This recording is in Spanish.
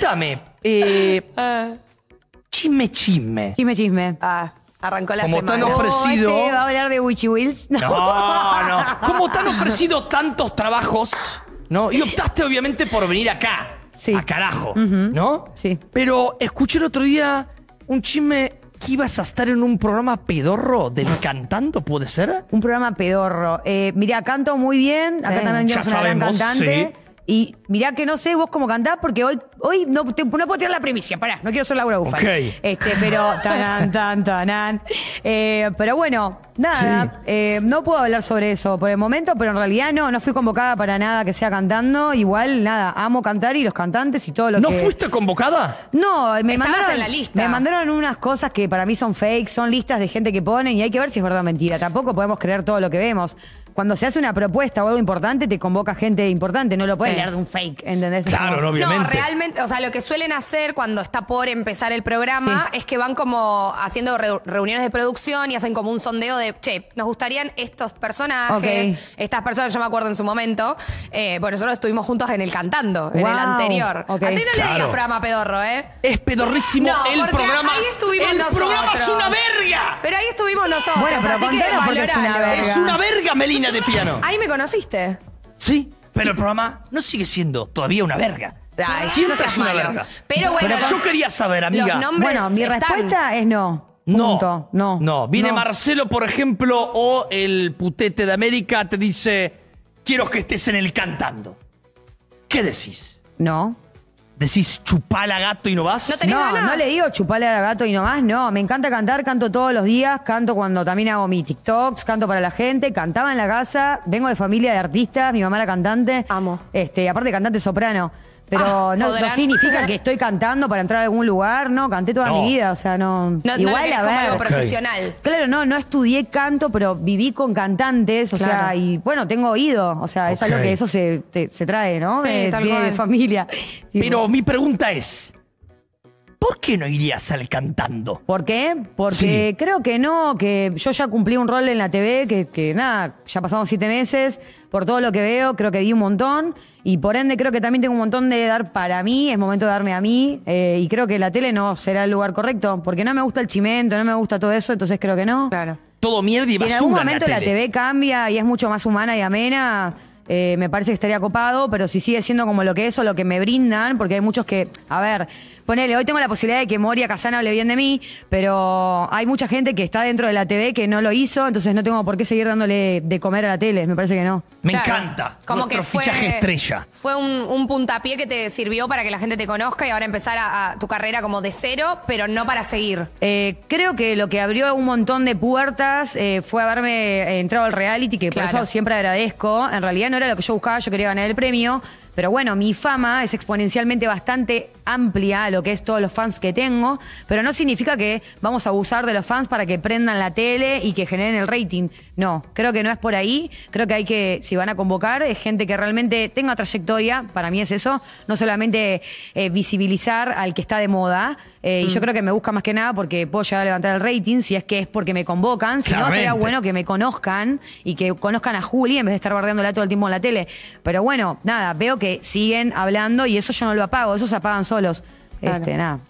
Contame. Eh, ah. chisme, chisme. Chisme, chisme. Ah, arrancó la Como semana. tan ofrecido- Oh, va a hablar de Witchy Wills? No, no. Como te han ofrecido tantos trabajos, ¿no? Y optaste obviamente por venir acá. Sí. A carajo, ¿no? Sí. Pero escuché el otro día un chisme que ibas a estar en un programa pedorro del cantando, ¿puede ser? Un programa pedorro. Eh, mirá, canto muy bien. Acá también yo soy una cantante. Y mirá que no sé vos cómo cantás, porque hoy, hoy no, puedo tirar la primicia. Pará, no quiero ser Laura Bufa. Ok. Este, pero. tan, eh, pero bueno, nada. Eh, no puedo hablar sobre eso por el momento, pero en realidad no, no fui convocada para nada que sea cantando. Igual, nada, amo cantar y los cantantes y todos los ¿No que. ¿No fuiste convocada? No, me mandaron. lista. Me mandaron unas cosas que para mí son fake, son listas de gente que ponen y hay que ver si es verdad o mentira. Tampoco podemos creer todo lo que vemos cuando se hace una propuesta o algo importante, te convoca gente importante, no lo puedes leer de un fake, ¿entendés? Claro, no, obviamente. No, realmente, o sea, lo que suelen hacer cuando está por empezar el programa es que van como haciendo reuniones de producción y hacen como un sondeo de, che, nos gustarían estos personajes, estas personas, yo me acuerdo en su momento, eh, bueno, nosotros estuvimos juntos en el cantando, en el anterior. Así no le digas programa pedorro, ¿eh? Es pedorrísimo el programa nosotros, Bueno, pero así que es una verga. Es una verga, Melina de piano. Ahí me conociste. Sí, pero el programa no sigue siendo todavía una verga. Siempre es una verga. Pero bueno, Yo quería saber, amiga. Bueno, mi respuesta es no. No, No. no. Viene Marcelo, por ejemplo, o el putete de América te dice, quiero que estés en el cantando. ¿Qué decís? No decís chupala gato y no vas? No no, le digo chupala a gato y no vas, no. Me encanta cantar, canto todos los días, canto cuando también hago mis TikToks, canto para la gente, cantaba en la casa, vengo de familia de artistas, mi mamá era cantante. Amo. Este, aparte cantante soprano. Pero ah, no, significa que estoy cantando para entrar a algún lugar, no, canté toda mi vida, o sea, no. no Igual, a Como algo profesional. Claro, no, no estudié canto, pero viví con cantantes, o sea, y bueno, tengo oído, o sea, es algo que eso se, trae, ¿no? Sí, eh, de, tal familia. pero mi pregunta es, ¿por qué no irías al cantando? ¿Por qué? Porque creo que no, que yo ya cumplí un rol en la TV, que, nada, ya pasamos siete meses, por todo lo que veo, creo que di un montón, y por ende creo que también tengo un montón de dar para mí, es momento de darme a mí, eh, y creo que la tele no será el lugar correcto, porque no me gusta el chimento, no me gusta todo eso, entonces creo que no. Claro. Todo mierda y Si en algún momento la, TV cambia y es mucho más humana y amena, eh, me parece que estaría copado, pero si sigue siendo como lo que es o lo que me brindan, porque hay muchos que, a ver, ponele, hoy tengo la posibilidad de que Moria Casana hable bien de mí, pero hay mucha gente que está dentro de la TV que no lo hizo, entonces no tengo por qué seguir dándole de comer a la tele, me parece que no. Me encanta. Como que fue, fichaje estrella. Fue un, puntapié que te sirvió para que la gente te conozca y ahora empezar a, tu carrera como de cero, pero no para seguir. Eh, creo que lo que abrió un montón de puertas eh, fue haberme entrado al reality, que por eso siempre agradezco. En realidad no era lo que yo buscaba, yo quería ganar el premio. Pero bueno, mi fama es exponencialmente bastante amplia a lo que es todos los fans que tengo, pero no significa que vamos a abusar de los fans para que prendan la tele y que generen el rating. No, creo que no es por ahí. Creo que hay que, si van a convocar, es gente que realmente tenga trayectoria, para mí es eso, no solamente eh, visibilizar al que está de moda. Eh, y yo mm. creo que me busca más que nada porque puedo llegar a levantar el rating, si es que es porque me convocan, si no, sería bueno que me conozcan y que conozcan a Juli en vez de estar bardeándola todo el tiempo en la tele. Pero bueno, nada, veo que siguen hablando y eso yo no lo apago, eso se apagan solos. Este, nada.